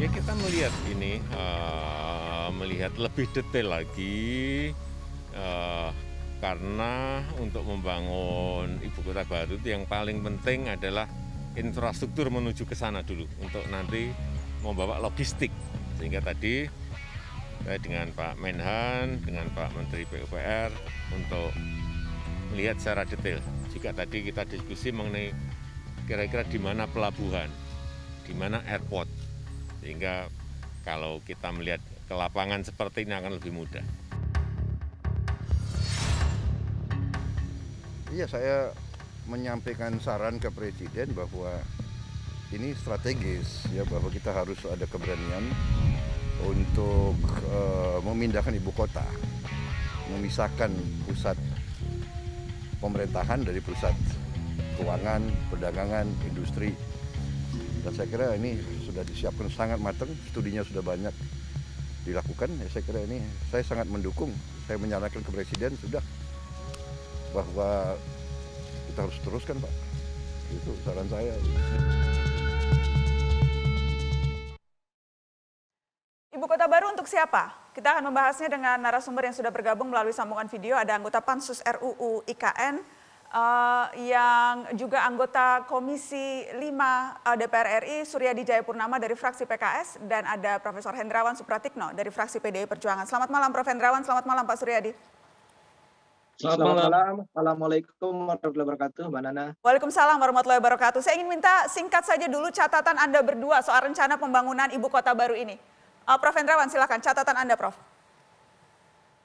Ya kita melihat ini, uh, melihat lebih detail lagi uh, karena untuk membangun ibu kota baru itu yang paling penting adalah infrastruktur menuju ke sana dulu untuk nanti membawa logistik sehingga tadi saya eh, dengan Pak Menhan, dengan Pak Menteri PUPR untuk melihat secara detail. Jika tadi kita diskusi mengenai kira-kira di mana pelabuhan, di mana airport, sehingga kalau kita melihat ke lapangan seperti ini akan lebih mudah. Iya, saya menyampaikan saran ke Presiden bahwa ini strategis ya bahwa kita harus ada keberanian untuk uh, memindahkan ibu kota, memisahkan pusat pemerintahan dari pusat keuangan, perdagangan, industri. Dan saya kira ini sudah disiapkan sangat matang, studinya sudah banyak dilakukan. Ya, saya kira ini saya sangat mendukung. Saya menyarankan ke Presiden sudah bahwa kita harus teruskan Pak. Itu saran saya. siapa? Kita akan membahasnya dengan narasumber yang sudah bergabung melalui sambungan video. Ada anggota Pansus RUU IKN uh, eh, yang juga anggota Komisi 5 uh, eh, DPR RI Suryadi Jayapurnama dari fraksi PKS dan ada Profesor Hendrawan Supratikno dari fraksi PDI Perjuangan. Selamat malam Prof Hendrawan, selamat malam Pak Suryadi. Selamat, Selamat malam. malam. Assalamualaikum warahmatullahi wabarakatuh, Mbak Nana. Waalaikumsalam warahmatullahi wabarakatuh. Saya ingin minta singkat saja dulu catatan Anda berdua soal rencana pembangunan ibu kota baru ini. Uh, Prof. Hendrawan, silakan catatan Anda, Prof.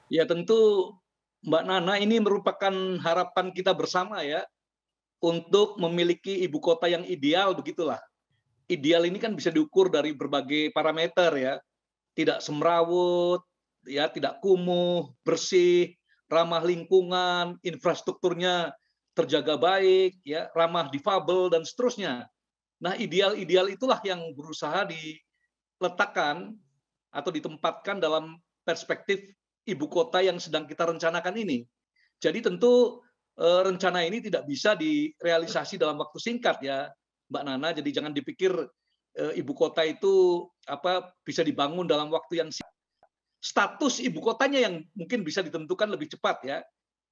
Ya tentu Mbak Nana ini merupakan harapan kita bersama ya untuk memiliki ibu kota yang ideal begitulah. Ideal ini kan bisa diukur dari berbagai parameter ya. Tidak semrawut, ya tidak kumuh, bersih, ramah lingkungan, infrastrukturnya terjaga baik, ya ramah difabel dan seterusnya. Nah, ideal-ideal itulah yang berusaha diletakkan atau ditempatkan dalam perspektif ibu kota yang sedang kita rencanakan ini. Jadi tentu eh, rencana ini tidak bisa direalisasi dalam waktu singkat ya Mbak Nana. Jadi jangan dipikir eh, ibu kota itu apa bisa dibangun dalam waktu yang singkat. Status ibu kotanya yang mungkin bisa ditentukan lebih cepat ya.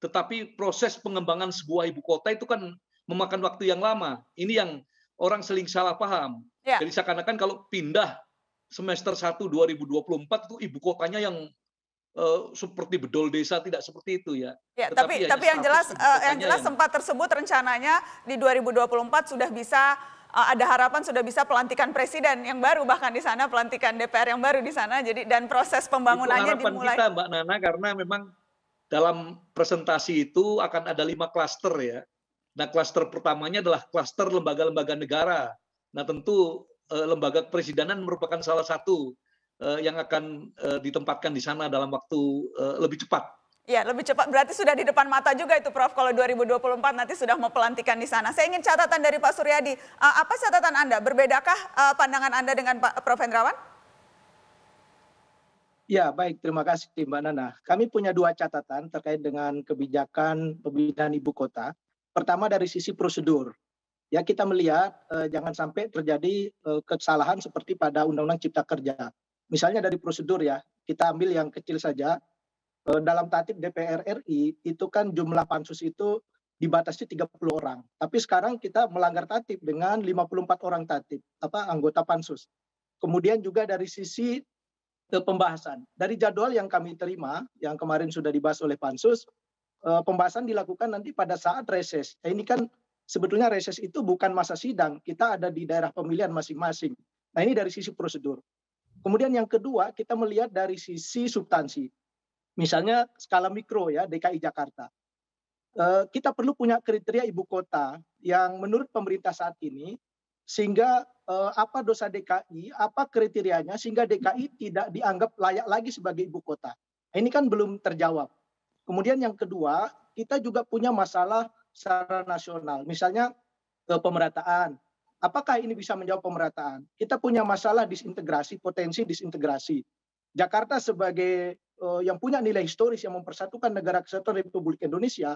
Tetapi proses pengembangan sebuah ibu kota itu kan memakan waktu yang lama. Ini yang orang seling salah paham. Ya. Jadi seakan-akan kalau pindah semester 1 2024 itu ibu kotanya yang uh, seperti bedol desa tidak seperti itu ya. Ya, tapi tapi yang jelas uh, yang jelas yang... sempat tersebut rencananya di 2024 sudah bisa uh, ada harapan sudah bisa pelantikan presiden yang baru bahkan di sana pelantikan DPR yang baru di sana jadi dan proses pembangunannya itu harapan dimulai. kita Mbak Nana karena memang dalam presentasi itu akan ada lima klaster ya. Nah, klaster pertamanya adalah klaster lembaga-lembaga negara. Nah, tentu Eh, lembaga kepresidenan merupakan salah satu eh, yang akan eh, ditempatkan di sana dalam waktu lebih cepat. Ya, lebih cepat. Berarti sudah di depan mata juga itu Prof kalau 2024 nanti sudah mau pelantikan di sana. Saya ingin catatan dari Pak Suryadi. Apa catatan Anda? Berbedakah pandangan Anda dengan Pak Prof Hendrawan? Ya, baik. Terima kasih Mbak Nana. Kami punya dua catatan terkait dengan kebijakan pembinaan ibu kota. Pertama dari sisi prosedur ya kita melihat eh, jangan sampai terjadi eh, kesalahan seperti pada Undang-Undang Cipta Kerja. Misalnya dari prosedur ya, kita ambil yang kecil saja. Eh, dalam tatib DPR RI itu kan jumlah pansus itu dibatasi 30 orang. Tapi sekarang kita melanggar tatib dengan 54 orang tatib, apa anggota pansus. Kemudian juga dari sisi eh, pembahasan. Dari jadwal yang kami terima, yang kemarin sudah dibahas oleh pansus, eh, pembahasan dilakukan nanti pada saat reses. Eh, ini kan sebetulnya reses itu bukan masa sidang, kita ada di daerah pemilihan masing-masing. Nah, ini dari sisi prosedur. Kemudian yang kedua, kita melihat dari sisi substansi. Misalnya skala mikro ya, DKI Jakarta. Eh, kita perlu punya kriteria ibu kota yang menurut pemerintah saat ini, sehingga eh, apa dosa DKI, apa kriterianya, sehingga DKI tidak dianggap layak lagi sebagai ibu kota. Nah, ini kan belum terjawab. Kemudian yang kedua, kita juga punya masalah secara nasional. Misalnya ke pemerataan. Apakah ini bisa menjawab pemerataan? Kita punya masalah disintegrasi, potensi disintegrasi. Jakarta sebagai uh, yang punya nilai historis yang mempersatukan negara kesatuan Republik Indonesia,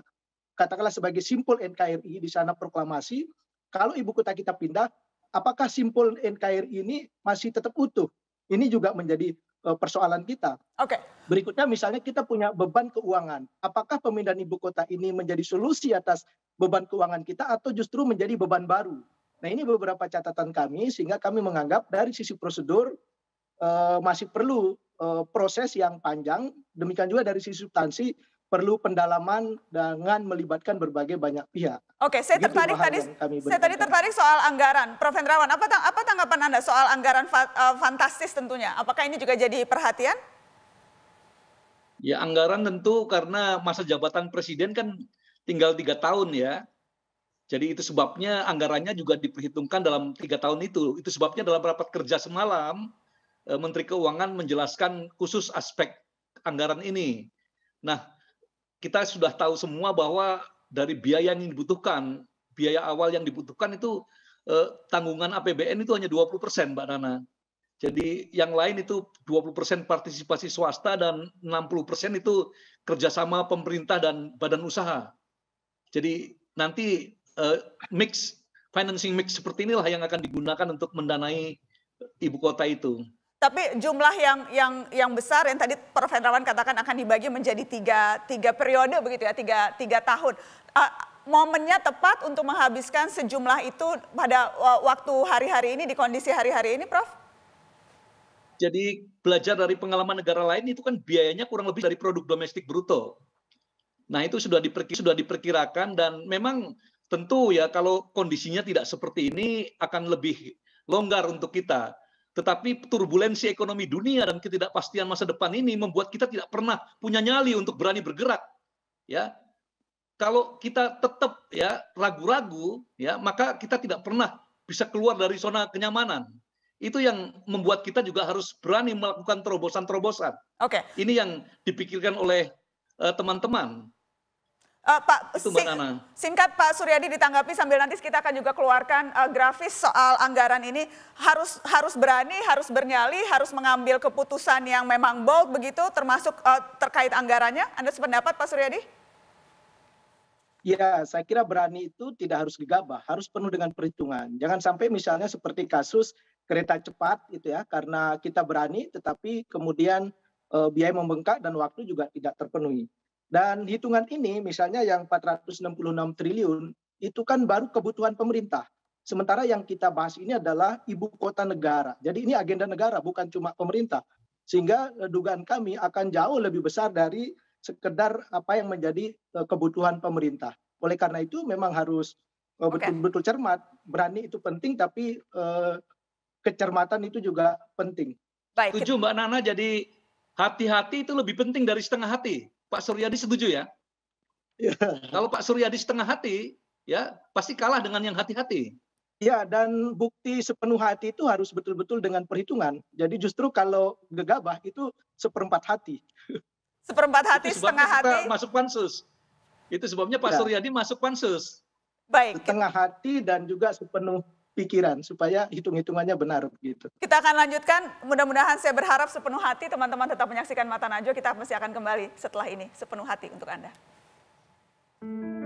katakanlah sebagai simpul NKRI di sana proklamasi, kalau ibu kota kita pindah, apakah simpul NKRI ini masih tetap utuh? Ini juga menjadi Eh, persoalan kita. Oke. Okay. Berikutnya misalnya kita punya beban keuangan. Apakah pemindahan ibu kota ini menjadi solusi atas beban keuangan kita atau justru menjadi beban baru? Nah ini beberapa catatan kami sehingga kami menganggap dari sisi prosedur uh, masih perlu uh, proses yang panjang. Demikian juga dari sisi substansi perlu pendalaman dengan melibatkan berbagai banyak pihak. Oke, saya Begitu tertarik tadi saya tadi tertarik soal anggaran. Prof Hendrawan, apa tang apa tanggapan Anda soal anggaran fa eh, fantastis tentunya? Apakah ini juga jadi perhatian? Ya, anggaran tentu karena masa jabatan presiden kan tinggal tiga tahun ya. Jadi itu sebabnya anggarannya juga diperhitungkan dalam tiga tahun itu. Itu sebabnya dalam rapat kerja semalam eh, Menteri Keuangan menjelaskan khusus aspek anggaran ini. Nah, kita sudah tahu semua bahwa dari biaya yang dibutuhkan, biaya awal yang dibutuhkan itu eh, tanggungan APBN itu hanya 20 persen, Mbak Nana. Jadi yang lain itu 20 persen partisipasi swasta dan 60 persen itu kerjasama pemerintah dan badan usaha. Jadi nanti eh, mix financing mix seperti inilah yang akan digunakan untuk mendanai ibu kota itu. Tapi jumlah yang yang yang besar yang tadi Prof. Hendrawan katakan akan dibagi menjadi tiga, tiga periode begitu ya, tiga, tiga tahun. Uh, momennya tepat untuk menghabiskan sejumlah itu pada eh, waktu hari-hari ini, di kondisi hari-hari ini Prof? Jadi belajar dari pengalaman negara lain itu kan biayanya kurang lebih dari produk domestik bruto. Nah itu sudah, diperkir sudah diperkirakan dan memang tentu ya kalau kondisinya tidak seperti ini akan lebih longgar untuk kita. Tetapi turbulensi ekonomi dunia dan ketidakpastian masa depan ini membuat kita tidak pernah punya nyali untuk berani bergerak. Ya. Kalau kita tetap ya ragu-ragu ya, maka kita tidak pernah bisa keluar dari zona kenyamanan. Itu yang membuat kita juga harus berani melakukan terobosan-terobosan. Oke. Okay. Ini yang dipikirkan oleh eh, teman-teman. Uh, teman -teman. Uh, Pak, sing, singkat Pak Suryadi ditanggapi sambil nanti kita akan juga keluarkan uh, grafis soal anggaran ini harus harus berani, harus bernyali, harus mengambil keputusan yang memang bold begitu, termasuk uh, terkait anggarannya. Anda sependapat Pak Suryadi? Ya, saya kira berani itu tidak harus gegabah, harus penuh dengan perhitungan. Jangan sampai misalnya seperti kasus kereta cepat itu ya, karena kita berani, tetapi kemudian uh, biaya membengkak dan waktu juga tidak terpenuhi. Dan hitungan ini misalnya yang 466 triliun itu kan baru kebutuhan pemerintah. Sementara yang kita bahas ini adalah ibu kota negara. Jadi ini agenda negara bukan cuma pemerintah. Sehingga eh, dugaan kami akan jauh lebih besar dari sekedar apa yang menjadi eh, kebutuhan pemerintah. Oleh karena itu memang harus eh, betul-betul cermat. Berani itu penting tapi kecermatan itu juga penting. Baik. Tujuh Mbak Nana jadi hati-hati itu lebih penting dari setengah hati. Pak Suryadi setuju ya? ya. Kalau Pak Suryadi setengah hati, ya pasti kalah dengan yang hati-hati. Ya, dan bukti sepenuh hati itu harus betul-betul dengan perhitungan. Jadi justru kalau gegabah itu seperempat hati. Seperempat hati, itu setengah hati. Masuk pansus. Itu sebabnya Pak ya. Suryadi masuk pansus. Baik. Setengah hati dan juga sepenuh pikiran supaya hitung-hitungannya benar begitu. Kita akan lanjutkan. Mudah-mudahan saya berharap sepenuh hati teman-teman tetap menyaksikan Mata Najwa. Kita masih akan kembali setelah ini sepenuh hati untuk Anda. Thank you.